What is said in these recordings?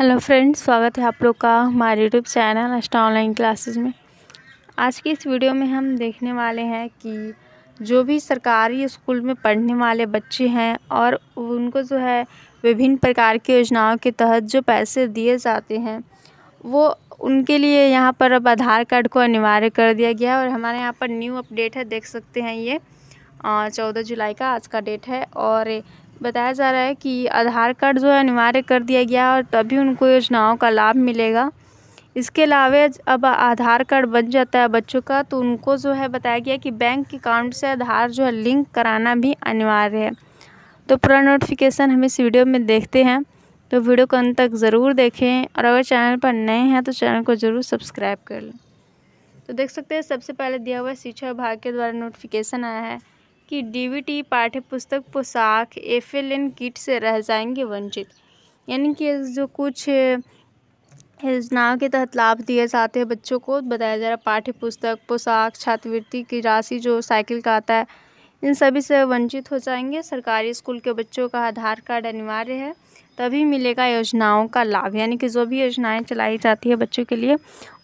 hello friends स्वागत है आप लोग का हमारे YouTube channel Ashta online classes में आज की इस वीडियो में हम देखने वाले हैं कि जो भी सरकारी स्कूल में पढ़ने वाले बच्चे हैं और उनको जो है विभिन्न प्रकार की योजनाओं के तहत जो पैसे दिए जाते हैं वो उनके लिए यहाँ पर अब आधार कार्ड को अनिवार्य कर दिया गया है और हमारे यहाँ पर न्यू अपडेट है देख सकते हैं ये चौदह जुलाई का आज का डेट है और बताया जा रहा है कि आधार कार्ड जो है अनिवार्य कर दिया गया और तभी उनको योजनाओं का लाभ मिलेगा इसके अलावा अब आधार कार्ड बन जाता है बच्चों का तो उनको जो है बताया गया कि बैंक अकाउंट से आधार जो है लिंक कराना भी अनिवार्य है तो पूरा नोटिफिकेशन हम इस वीडियो में देखते हैं तो वीडियो को अंत तक ज़रूर देखें और अगर चैनल पर नए हैं तो चैनल को ज़रूर सब्सक्राइब कर लें तो देख सकते हैं सबसे पहले दिया हुआ शिक्षा विभाग के द्वारा नोटिफिकेशन आया है कि पाठ्य पाठ्यपुस्तक पोशाक एफ एल एन किट से रह जाएंगे वंचित यानी कि जो कुछ योजनाओं के तहत लाभ दिए जाते हैं बच्चों को बताया जा रहा है पाठ्य पुस्तक पोशाक छात्रवृत्ति की राशि जो साइकिल का आता है इन सभी से वंचित हो जाएंगे सरकारी स्कूल के बच्चों का आधार कार्ड अनिवार्य है तभी मिलेगा योजनाओं का लाभ यानी कि जो भी योजनाएं चलाई जाती है बच्चों के लिए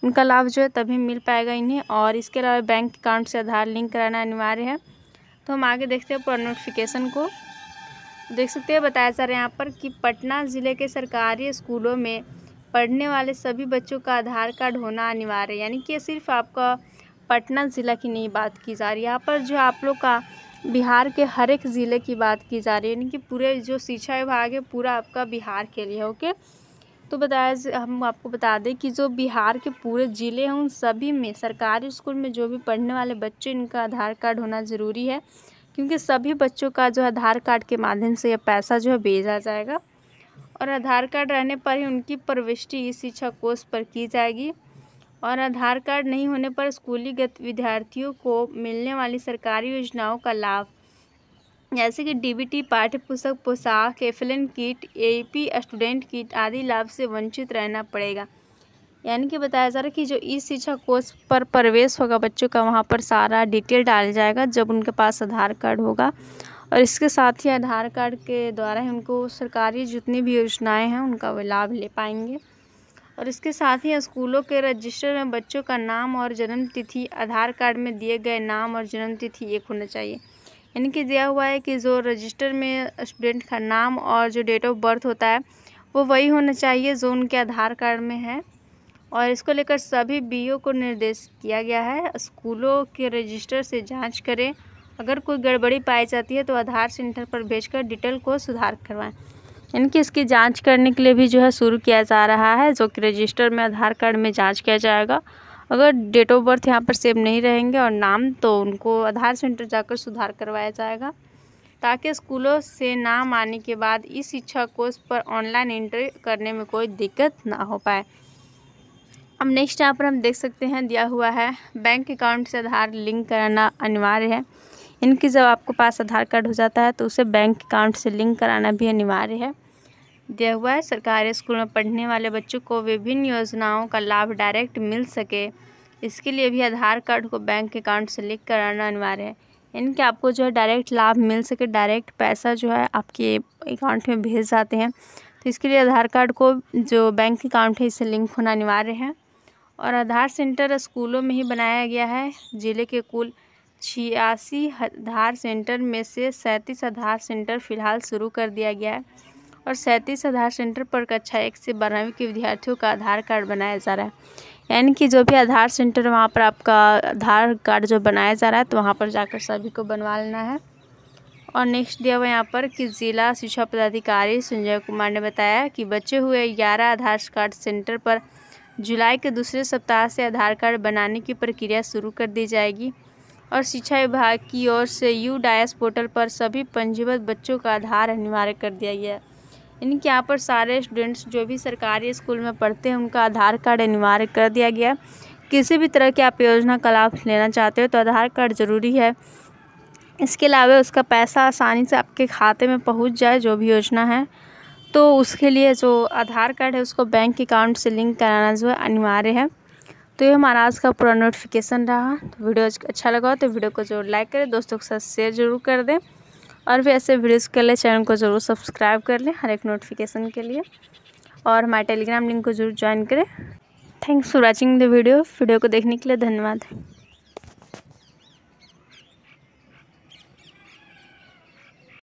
उनका लाभ जो है तभी मिल पाएगा इन्हें और इसके अलावा बैंक अकाउंट से आधार लिंक कराना अनिवार्य है तो हम आगे देखते हैं प्रोनोटिफिकेशन को देख सकते हैं बताया जा रहा है यहाँ पर कि पटना ज़िले के सरकारी स्कूलों में पढ़ने वाले सभी बच्चों का आधार कार्ड होना अनिवार्य है यानी कि सिर्फ आपका पटना ज़िला की नहीं बात की जा रही है यहाँ पर जो आप लोग का बिहार के हर एक ज़िले की बात की जा रही है यानी कि पूरे जो शिक्षा विभाग है पूरा आपका बिहार के लिए ओके तो बताया हम आपको बता दें कि जो बिहार के पूरे ज़िले हैं उन सभी में सरकारी स्कूल में जो भी पढ़ने वाले बच्चे इनका आधार कार्ड होना ज़रूरी है क्योंकि सभी बच्चों का जो आधार कार्ड के माध्यम से यह पैसा जो है भेजा जाएगा और आधार कार्ड रहने पर ही उनकी प्रविष्टि इस शिक्षा कोर्स पर की जाएगी और आधार कार्ड नहीं होने पर स्कूली गत विद्यार्थियों को मिलने वाली सरकारी योजनाओं का लाभ जैसे कि डीबीटी पाठ्य पुस्तक पोशाक एफिलन किट एपी स्टूडेंट किट आदि लाभ से वंचित रहना पड़ेगा यानी कि बताया जा रहा है कि जो ई शिक्षा कोर्स पर प्रवेश होगा बच्चों का वहाँ पर सारा डिटेल डाल जाएगा जब उनके पास आधार कार्ड होगा और इसके साथ ही आधार कार्ड के द्वारा ही उनको सरकारी जितनी भी योजनाएँ हैं उनका वे लाभ ले पाएंगे और इसके साथ ही स्कूलों के रजिस्टर में बच्चों का नाम और जन्म तिथि आधार कार्ड में दिए गए नाम और जन्म तिथि एक होना चाहिए यानी कि दिया हुआ है कि जो रजिस्टर में स्टूडेंट का नाम और जो डेट ऑफ बर्थ होता है वो वही होना चाहिए जो उनके आधार कार्ड में है और इसको लेकर सभी बीओ को निर्देश किया गया है स्कूलों के रजिस्टर से जांच करें अगर कोई गड़बड़ी पाई जाती है तो आधार सेंटर पर भेजकर डिटेल को सुधार करवाएं इनकी इसकी जांच करने के लिए भी जो है शुरू किया जा रहा है जो कि रजिस्टर में आधार कार्ड में जांच किया जाएगा अगर डेट ऑफ बर्थ यहाँ पर सेव नहीं रहेंगे और नाम तो उनको आधार सेंटर जाकर सुधार करवाया जाएगा ताकि स्कूलों से नाम आने के बाद इस शिक्षा कोर्स पर ऑनलाइन एंट्री करने में कोई दिक्कत ना हो पाए अब नेक्स्ट यहाँ पर हम देख सकते हैं दिया हुआ है बैंक अकाउंट से आधार लिंक कराना अनिवार्य है इनकी जब आपके पास आधार कार्ड हो जाता है तो उसे बैंक अकाउंट से लिंक कराना भी अनिवार्य है दिया हुआ है सरकारी स्कूल में पढ़ने वाले बच्चों को विभिन्न योजनाओं का लाभ डायरेक्ट मिल सके इसके लिए भी आधार कार्ड को बैंक अकाउंट से लिंक कराना अनिवार्य है यानी कि आपको जो है डायरेक्ट लाभ मिल सके डायरेक्ट पैसा जो है आपके अकाउंट में भेज जाते हैं तो इसके लिए आधार कार्ड को जो बैंक अकाउंट है इससे लिंक होना अनिवार्य है और आधार सेंटर स्कूलों में ही बनाया गया है ज़िले के कुल छियासी आधार सेंटर में से सैंतीस आधार सेंटर फ़िलहाल शुरू कर दिया गया है और सैंतीस आधार सेंटर पर कक्षा एक से बारहवीं के विद्यार्थियों का आधार कार्ड बनाया जा रहा है यानी कि जो भी आधार सेंटर वहाँ पर आपका आधार कार्ड जो बनाया जा रहा है तो वहाँ पर जाकर सभी को बनवा लेना है और नेक्स्ट दिया हुआ यहाँ पर कि ज़िला शिक्षा पदाधिकारी संजय कुमार ने बताया कि बचे हुए ग्यारह आधार कार्ड सेंटर पर जुलाई के दूसरे सप्ताह से आधार कार्ड बनाने की प्रक्रिया शुरू कर दी जाएगी और शिक्षा विभाग की ओर से यू डायस पोर्टल पर सभी पंजीबद्ध बच्चों का आधार अनिवार्य कर दिया गया है इनके यहाँ पर सारे स्टूडेंट्स जो भी सरकारी स्कूल में पढ़ते हैं उनका आधार कार्ड अनिवार्य कर दिया गया है किसी भी तरह की आप योजना का लाभ लेना चाहते हो तो आधार कार्ड ज़रूरी है इसके अलावा उसका पैसा आसानी से आपके खाते में पहुंच जाए जो भी योजना है तो उसके लिए जो आधार कार्ड है उसको बैंक अकाउंट से लिंक कराना जो है अनिवार्य है तो ये हमारा आज का पूरा नोटिफिकेशन रहा तो वीडियो अच्छा लगा तो वीडियो को जरूर लाइक करें दोस्तों के साथ शेयर जरूर कर दें और भी ऐसे वीडियोज़ के लिए चैनल को ज़रूर सब्सक्राइब कर लें हर एक नोटिफिकेशन के लिए और हमारे टेलीग्राम लिंक को जरूर ज्वाइन करें thanks for watching the video video को देखने के लिए धन्यवाद